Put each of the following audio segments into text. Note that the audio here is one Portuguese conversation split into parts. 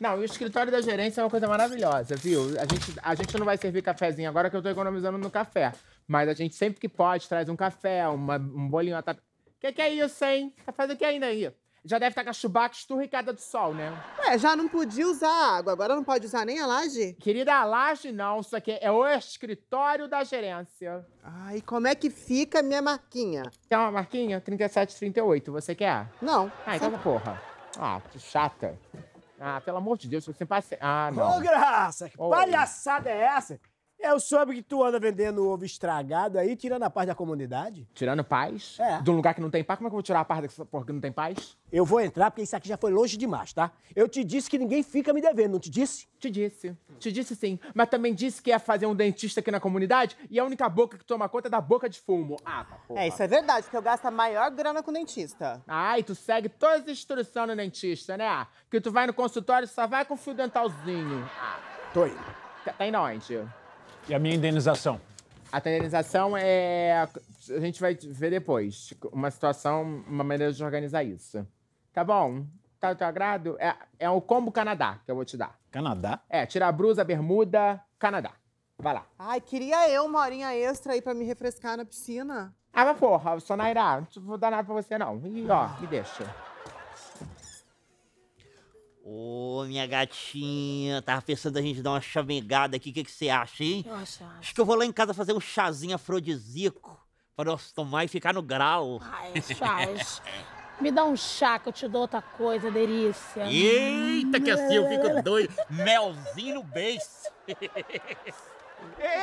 Não, o escritório da gerência é uma coisa maravilhosa, viu? A gente, a gente não vai servir cafezinho agora que eu tô economizando no café. Mas a gente sempre que pode traz um café, uma, um bolinho, uma Que que é isso, hein? Tá fazendo o que ainda aí? Já deve estar tá com a chubaca esturricada do sol, né? Ué, já não podia usar água, agora não pode usar nem a laje? Querida, a laje não, isso aqui é o escritório da gerência. Ai, como é que fica minha marquinha? Tem uma marquinha? 37,38, você quer? Não. Ah, então porra. Ah, chata. Ah, pelo amor de Deus, você passa. Ah, não. Ô, graça, que palhaçada é essa? Eu é soube que tu anda vendendo ovo estragado aí, tirando a paz da comunidade. Tirando paz? É. De um lugar que não tem paz? Como é que eu vou tirar a paz dessa porra que não tem paz? Eu vou entrar porque isso aqui já foi longe demais, tá? Eu te disse que ninguém fica me devendo, não te disse? Te disse. Te disse sim. Mas também disse que ia fazer um dentista aqui na comunidade e a única boca que toma conta é da boca de fumo. Ah, tá porra. É, isso é verdade, porque eu gasto a maior grana com dentista. Ah, e tu segue todas as instruções do dentista, né? Que tu vai no consultório e só vai com fio dentalzinho. Ah. Tô indo. Tá, tá indo onde? E a minha indenização? A indenização é. A gente vai ver depois uma situação, uma maneira de organizar isso. Tá bom? Tá do teu agrado? É, é o combo Canadá que eu vou te dar. Canadá? É, tirar a a bermuda, Canadá. Vai lá. Ai, queria eu uma horinha extra aí pra me refrescar na piscina. Ah, mas porra, Sonaira, não vou dar nada pra você, não. E ó, me deixa. Ô, minha gatinha, tava pensando a gente dar uma chamegada aqui. O que, que você acha, hein? Eu acho, eu acho. acho que eu vou lá em casa fazer um chazinho afrodisíaco para nós tomar e ficar no grau. Ai, Charles, Me dá um chá que eu te dou outra coisa, delícia. Eita, que assim eu fico doido. Melzinho no beijo.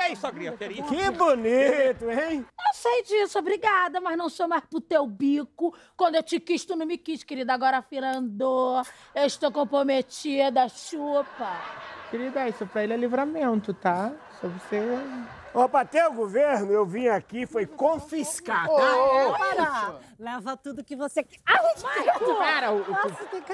Ei, sogrinha, queria. Que bonito, hein? Eu sei disso, obrigada, mas não sou mais pro teu bico. Quando eu te quis, tu não me quis, querida. Agora a fila andou. Eu estou comprometida, chupa. Querida, isso pra ele é livramento, tá? Só você. Ó, pra ter o governo, eu vim aqui, foi confiscar, tá? Ô, ah, é? ô, para! Leva tudo que você quer. Ah, Michael! Para! O,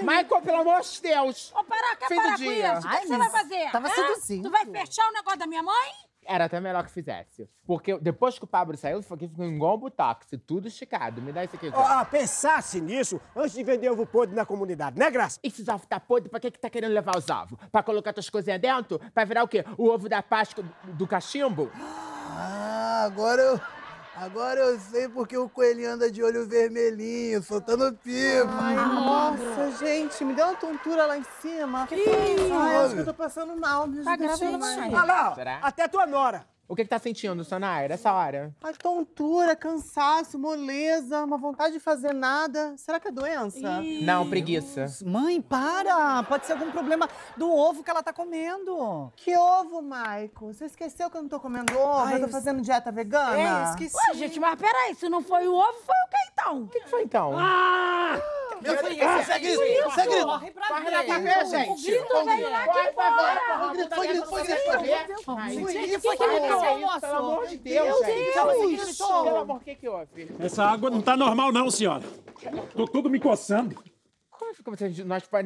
Michael, pelo amor de Deus! Ô, para, cá, para com isso! O que você vai fazer? Tava seduzindo. Tu vai fechar o negócio da minha mãe? Era até melhor que fizesse. Porque depois que o Pablo saiu, isso aqui ficou igual um botox, tudo esticado. Me dá isso aqui. Ó, oh, ah, pensasse nisso antes de vender ovo podre na comunidade, né, Graça? Esses ovos tá podre, pra que que tá querendo levar os ovos? Pra colocar tuas coisinhas dentro? Pra virar o quê? O ovo da Páscoa do cachimbo? Ah, agora eu... Agora eu sei porque o coelhinho anda de olho vermelhinho, soltando pipa. Ai, nossa, gente, me deu uma tontura lá em cima. Que isso? Ai, acho que eu tô passando mal, meu tá Deus. Tá gravando, Olha lá, até tua nora. O que, que tá sentindo, Sonaira, essa hora? A tontura, cansaço, moleza, uma vontade de fazer nada. Será que é doença? Ih, Não, preguiça. Mãe, para! Pode ser algum problema do ovo que ela tá comendo. Que ovo, Maico? Você esqueceu que eu não tô comendo ovo? Ai, eu tô fazendo dieta vegana? É, esqueci. Ué, gente, mas peraí, se não foi o ovo, foi o que então? O que, que foi então? Ah! Minha filha, ah, segue isso, segue isso. Corre pra Corre na TV, gente. O grito veio lá de fora. Foi grito, foi grito, foi grito. Foi grito, foi grito. Pelo amor de Deus, gente. Pelo amor, o que que houve? Essa água não tá normal não, senhora. Tô todo me coçando. Como, como se a gente, tipo,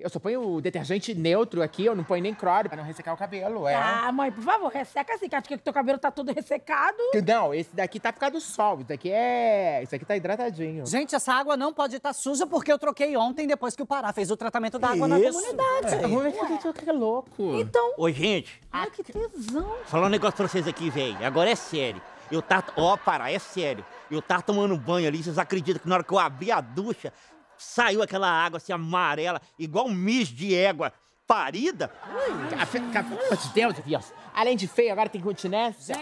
eu só ponho detergente neutro aqui, eu não ponho nem cloro pra não ressecar o cabelo, é. Ah, mãe, por favor, resseca assim, que acho que o teu cabelo tá todo ressecado. Não, esse daqui tá por causa do sol, isso daqui é... Isso aqui tá hidratadinho. Gente, essa água não pode estar tá suja porque eu troquei ontem depois que o Pará fez o tratamento da água isso? na comunidade. Vamos é, é que, louco. Então... Oi, gente. Ai, que tesão. Falar um negócio pra vocês aqui, velho. Agora é sério. Eu tava... Tá, ó, oh, Pará, é sério. Eu tava tá tomando banho ali, vocês acreditam que na hora que eu abri a ducha, saiu aquela água assim amarela, igual um mijo de égua parida. Café, café, de Deus, Além de feio, agora tem continência.